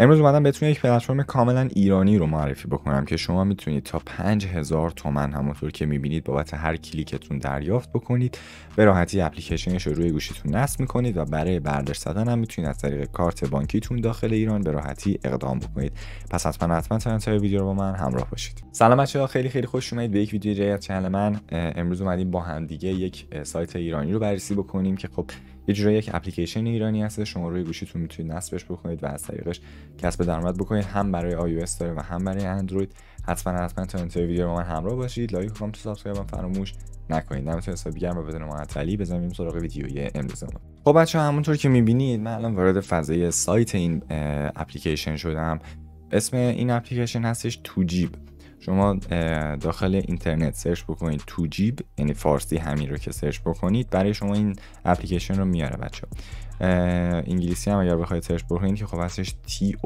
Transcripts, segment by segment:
امروز اومدم بهتون یک پلتفرم کاملا ایرانی رو معرفی بکنم که شما میتونید تا 5000 تومن همونطور که میبینید بابت هر کلیکتون دریافت بکنید به راحتی اپلیکیشنش رو روی گوشیتون نصب میکنید و برای برداشت زدن هم میتونید از طریق کارت بانکیتون داخل ایران به راحتی اقدام بکنید پس حتما حتما تا انتهای ویدیو رو با من همراه باشید سلام بچه‌ها خیلی خیلی خوش اومدید به یک ویدیو جدید از من امروز اومدیم با دیگه یک سایت ایرانی رو بررسی بکنیم که خب یه جورایی یک اپلیکیشن ایرانی هست شما روی گوشیتون میتونید نصبش بکنید و از طریقش کسب درآمد بکنید هم برای iOS داره و هم برای اندروید حتما حتما تا انتهای ویدیو با من همراه باشید لایک و تو و سابسکرایب فراموش نکنید دمتون حسابی گرم و بدون معطلی بزنیم سراغ ویدیوی ما خب بچه همونطور که میبینید من الان وارد فضای سایت این اپلیکیشن شدم اسم این اپلیکیشن هستش توجیب شما داخل اینترنت سرچ بکنید تو جیب یعنی فارسی همین رو که سرچ بکنید برای شما این اپلیکیشن رو میاره بچه انگلیسی هم اگر بخواید سرچ بکنید که خب هستش تی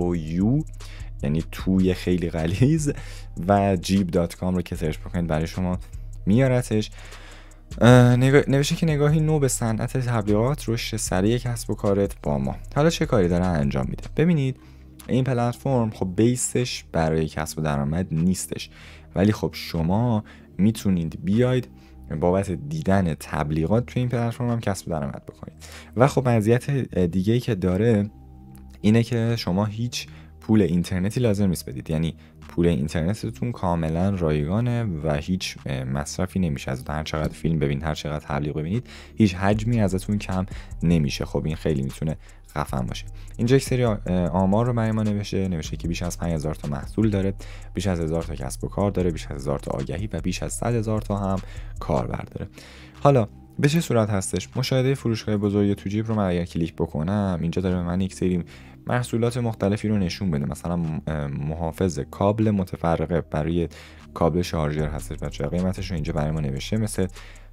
یعنی توی خیلی غلیز و جیب دات رو که سرچ بکنید برای شما میارتش نوشه که نگاهی نو به صنعت تبلیغات رشد سریع کسب و کارت با ما حالا چه کاری داره انجام میده ببینید این پلتفرم خب بیسش برای کسب درآمد نیستش ولی خب شما میتونید بیاید بابت دیدن تبلیغات تو این پلتفرم هم کسب درآمد بکنید و خب مزیت دیگه که داره اینه که شما هیچ پول اینترنتی لازم نیست بدید یعنی پول اینترنتتون کاملا رایگانه و هیچ مصرفی نمیشه از هر چقدر فیلم ببینید هر چقدر تبلیغ ببینید هیچ حجمی ازتون کم نمیشه خب این خیلی میتونه خفن باشه اینجا یک سری آمار رو برای ما نوشته نوشته که بیش از 5000 تا محصول داره بیش از 1000 تا کسب و کار داره بیش از 1000 تا آگهی و بیش از 100 تا هم کاربر داره حالا به چه صورت هستش مشاهده فروشگاه بزرگ تو جیب رو من اگر کلیک بکنم اینجا داره من یک سری محصولات مختلفی رو نشون بده مثلا محافظ کابل متفرقه برای کابل شارژر هستش و قیمتش رو اینجا برای ما نوشته مثل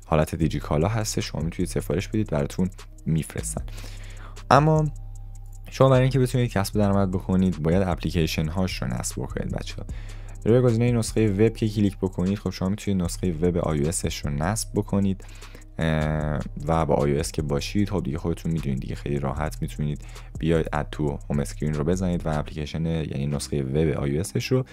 حالت دیجیکالا هستش شما میتونید سفارش بدید براتون میفرستن اما شما برای اینکه بتونید کسب درآمد بکنید باید اپلیکیشن هاش رو نصب بکنید بچه ها روی گزینه نسخه وب که کلیک بکنید خب شما میتونید نسخه وب آیوسش رو نصب بکنید و با iOS که باشید خب دیگه خودتون میدونید دیگه خیلی راحت میتونید بیاید اد تو هوم اسکرین رو بزنید و اپلیکیشن یعنی نسخه وب iOS رو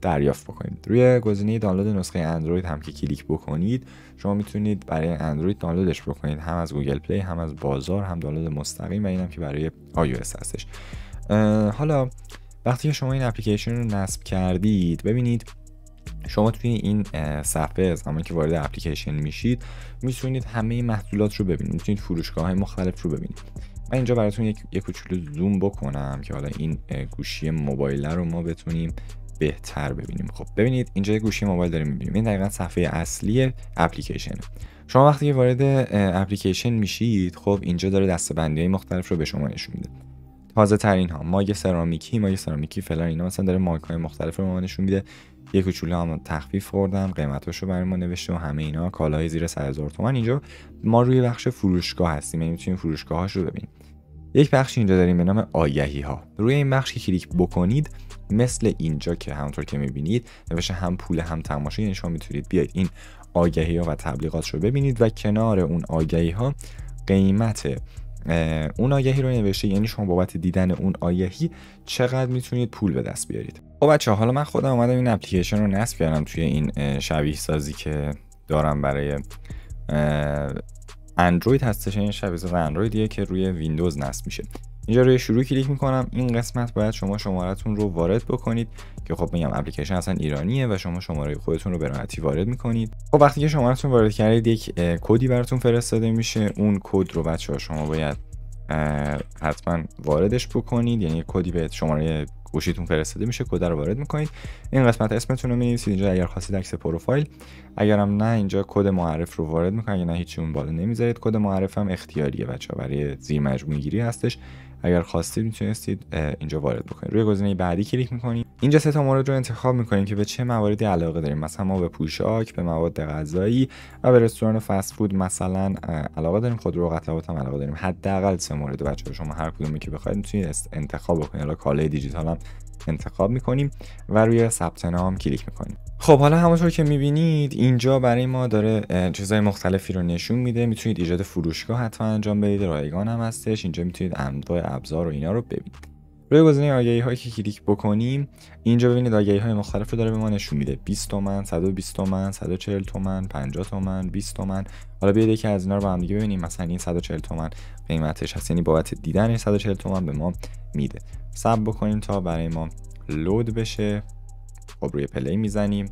دریافت بکنید روی گزینه دانلود نسخه اندروید هم که کلیک بکنید شما میتونید برای اندروید دانلودش بکنید هم از گوگل پلی هم از بازار هم دانلود مستقیم و اینم که برای iOS هستش حالا وقتی که شما این اپلیکیشن رو نصب کردید ببینید شما توی این صفحه زمانی که وارد اپلیکیشن میشید میتونید همه محصولات رو ببینید میتونید فروشگاه های مختلف رو ببینید من اینجا براتون یک, یک کوچولو زوم بکنم که حالا این گوشی موبایل رو ما بتونیم بهتر ببینیم خب ببینید اینجا گوشی موبایل داریم میبینیم این دقیقا صفحه اصلی اپلیکیشن شما وقتی وارد اپلیکیشن میشید خب اینجا داره دستبندی های مختلف رو به شما نشون میده تازه ترین ها یه سرامیکی یه سرامیکی فلان اینا مثلا داره مارک های مختلف رو ما نشون میده یه کوچولو هم تخفیف خوردم قیمتاشو برای ما نوشته و همه اینا کالای زیر 1000 تومان اینجا ما روی بخش فروشگاه هستیم یعنی میتونیم فروشگاهاش رو ببینیم یک بخش اینجا داریم به نام آگهی ها روی این بخش که کلیک بکنید مثل اینجا که همونطور که میبینید نوشته هم پول هم تماشا یعنی شما میتونید بیاید این آگهی ها و تبلیغات رو ببینید و کنار اون آگهی ها قیمت اون آگهی رو نوشته یعنی شما بابت دیدن اون آگهی چقدر میتونید پول به دست بیارید خب بچه حالا من خودم اومدم این اپلیکیشن رو نصب کردم توی این شبیه سازی که دارم برای اندروید هستش این یعنی شبیه سازی اندرویدیه که روی ویندوز نصب میشه اینجا روی شروع کلیک میکنم این قسمت باید شما شمارهتون رو وارد بکنید که خب میگم اپلیکیشن اصلا ایرانیه و شما شماره خودتون رو به راحتی وارد میکنید خب وقتی که شمارتون وارد کردید یک کدی براتون فرستاده میشه اون کد رو بچه ها شما باید حتما واردش بکنید یعنی کدی به شماره گوشیتون فرستاده میشه کد رو وارد میکنید این قسمت اسمتون رو مینویسید اینجا اگر خواستید عکس پروفایل اگرم نه اینجا کد معرف رو وارد میکنید اگر نه هیچی اون بالا نمیذارید کد معرف هم اختیاریه بچه برای زیر مجموعی گیری هستش اگر خواستید میتونستید اینجا وارد بکنید روی گزینه بعدی کلیک میکنید اینجا سه تا مورد رو انتخاب میکنید که به چه مواردی علاقه داریم مثلا ما به پوشاک به مواد غذایی و به رستوران فست فود مثلا علاقه داریم خودرو و قطعات هم علاقه داریم حداقل سه مورد بچه شما هر کدومی که بخواید میتونید انتخاب بکنید حالا کالای دیجیتال هم انتخاب میکنیم و روی ثبت نام کلیک میکنیم خب حالا همونطور که میبینید اینجا برای ما داره چیزهای مختلفی رو نشون میده میتونید ایجاد فروشگاه حتما انجام بدید رایگان هم هستش اینجا میتونید انواع ابزار و اینا رو ببینید روی گزینه آگهی هایی که کلیک بکنیم اینجا ببینید آگهی های مختلف رو داره به ما نشون میده 20 تومن 120 تومن 140 تومن 50 تومن 20 تومن حالا بیاید که از اینا رو با هم دیگه ببینیم مثلا این 140 تومن قیمتش هست یعنی بابت دیدن این 140 تومن به ما میده سب بکنیم تا برای ما لود بشه خب روی پلی میزنیم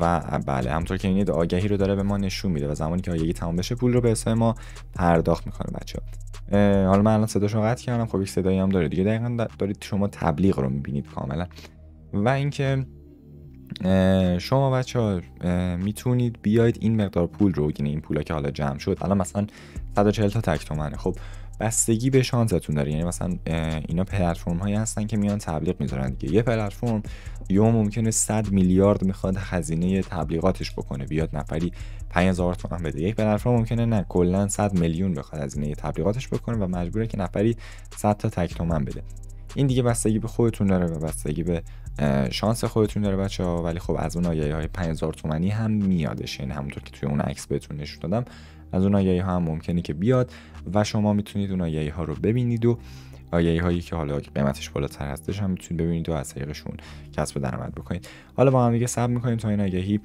و بله همطور که این آگهی رو داره به ما نشون میده و زمانی که آگهی تمام بشه پول رو به حساب ما پرداخت میکنه بچه حالا من الان صداشو قطع کردم خب یک صدایی هم داره دیگه دقیقا دارید شما تبلیغ رو میبینید کاملا و اینکه شما بچه ها میتونید بیاید این مقدار پول رو این پولا که حالا جمع شد الان مثلا 140 تا تک تومنه خب بستگی به شانستون داره یعنی مثلا اینا پلتفرم هایی هستن که میان تبلیغ میذارن دیگه یه پلتفرم یوم ممکنه 100 میلیارد میخواد هزینه تبلیغاتش بکنه بیاد نفری 5000 تومن بده یک پلتفرم ممکنه نه کلا 100 میلیون بخواد هزینه تبلیغاتش بکنه و مجبوره که نفری 100 تا تک تومن بده این دیگه بستگی به خودتون داره و بستگی به شانس خودتون داره بچه ها ولی خب از اون آیه های 5000 تومنی هم میادش یعنی همونطور که توی اون عکس بهتون نشون دادم از اون آیه ها هم ممکنه که بیاد و شما میتونید اون آیه ها رو ببینید و آیه هایی که حالا قیمتش بالاتر هستش هم میتونید ببینید و از طریقشون کسب درآمد بکنید حالا با هم دیگه صبر میکنیم تا این آگهی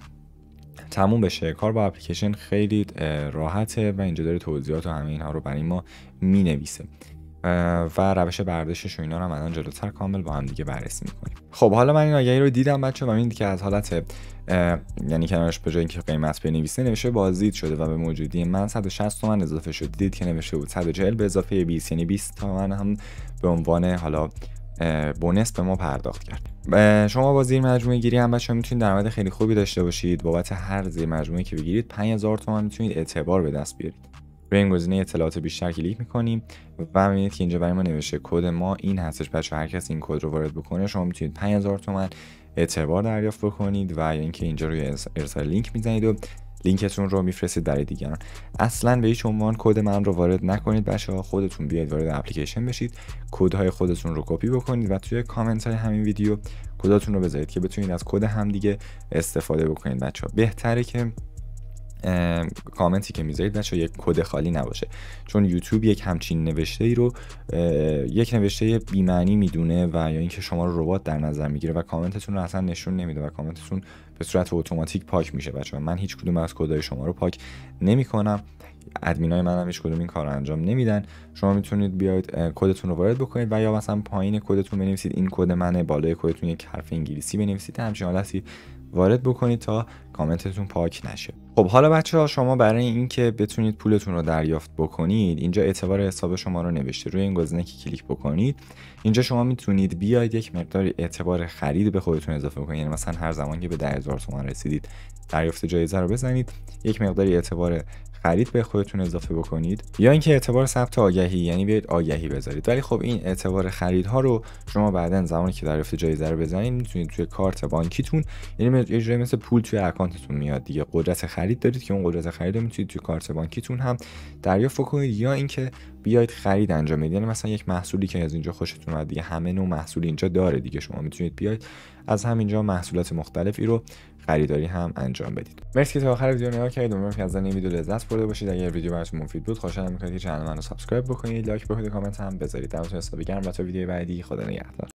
تموم بشه کار با اپلیکیشن خیلی راحته و اینجا داره توضیحات و همه اینها رو برای ما مینویسه و روش برداشتش و اینا رو هم الان جلوتر کامل با هم دیگه بررسی میکنیم خب حالا من این آگهی رو دیدم بچه من که از حالت یعنی کنارش به جای اینکه قیمت بنویسه نوشته بازدید شده و به موجودی من 160 تومن اضافه شد دید که نوشته بود 140 به اضافه 20 یعنی 20 تومن هم به عنوان حالا بونس به ما پرداخت کرد شما با زیر مجموعه گیری هم بچه‌ها میتونید درآمد خیلی خوبی داشته باشید بابت هر زیر مجموعه که بگیرید 5000 تومان میتونید اعتبار به دست بیارید روی این گزینه اطلاعات بیشتر کلیک میکنیم و میبینید که اینجا برای ما نوشته کد ما این هستش بچه هر کس این کد رو وارد بکنه شما میتونید 5000 تومان اعتبار دریافت بکنید و یا اینکه اینجا روی ارسال لینک میزنید و لینکتون رو میفرستید برای دیگران اصلا به هیچ عنوان کد من رو وارد نکنید بچه ها خودتون بیاید وارد اپلیکیشن بشید کد های خودتون رو کپی بکنید و توی کامنت های همین ویدیو کداتون رو بذارید که بتونید از کد همدیگه استفاده بکنید بچه ها بهتره که کامنتی که میذارید نشه یک کد خالی نباشه چون یوتیوب یک همچین نوشته ای رو یک نوشته بی بیمعنی میدونه و یا اینکه شما رو ربات در نظر میگیره و کامنتتون رو اصلا نشون نمیده و کامنتتون به صورت اتوماتیک پاک میشه بچه من هیچ کدوم از کدهای شما رو پاک نمیکنم ادمینای من هم هیچ کدوم این کار رو انجام نمیدن شما میتونید بیاید کدتون رو وارد بکنید و یا مثلا پایین کدتون بنویسید این کد منه بالای کدتون یک حرف انگلیسی بنویسید همچین حالتی وارد بکنید تا کامنتتون پاک نشه خب حالا بچه ها شما برای اینکه بتونید پولتون رو دریافت بکنید اینجا اعتبار حساب شما رو نوشته روی این گزینه که کلیک بکنید اینجا شما میتونید بیاید یک مقدار اعتبار خرید به خودتون اضافه بکنید یعنی مثلا هر زمان که به 10000 تومان رسیدید دریافت جایزه رو بزنید یک مقدار اعتبار خرید به خودتون اضافه بکنید یا اینکه اعتبار ثبت آگهی یعنی بیاید آگهی بذارید ولی خب این اعتبار خرید ها رو شما بعدا زمانی که دریافت جایزه رو بزنید میتونید توی کارت بانکیتون یعنی یه جوری مثل پول توی اکانتتون میاد دیگه قدرت خرید دارید که اون قدرت خرید رو میتونید توی کارت بانکیتون هم دریافت کنید یا اینکه بیاید خرید انجام بدید یعنی مثلا یک محصولی که از اینجا خوشتون اومد دیگه همه نوع محصولی اینجا داره دیگه شما میتونید بیاید از همینجا محصولات مختلفی رو خریداری هم انجام بدید مرسی که تا آخر ویدیو نگاه کردید امیدوارم که از این ویدیو لذت برده باشید اگر ویدیو براتون مفید بود خوشحال میکنید که کانال منو سابسکرایب بکنید لایک بکنید کامنت هم بذارید در حساب و تا ویدیو بعدی خدا نگهدار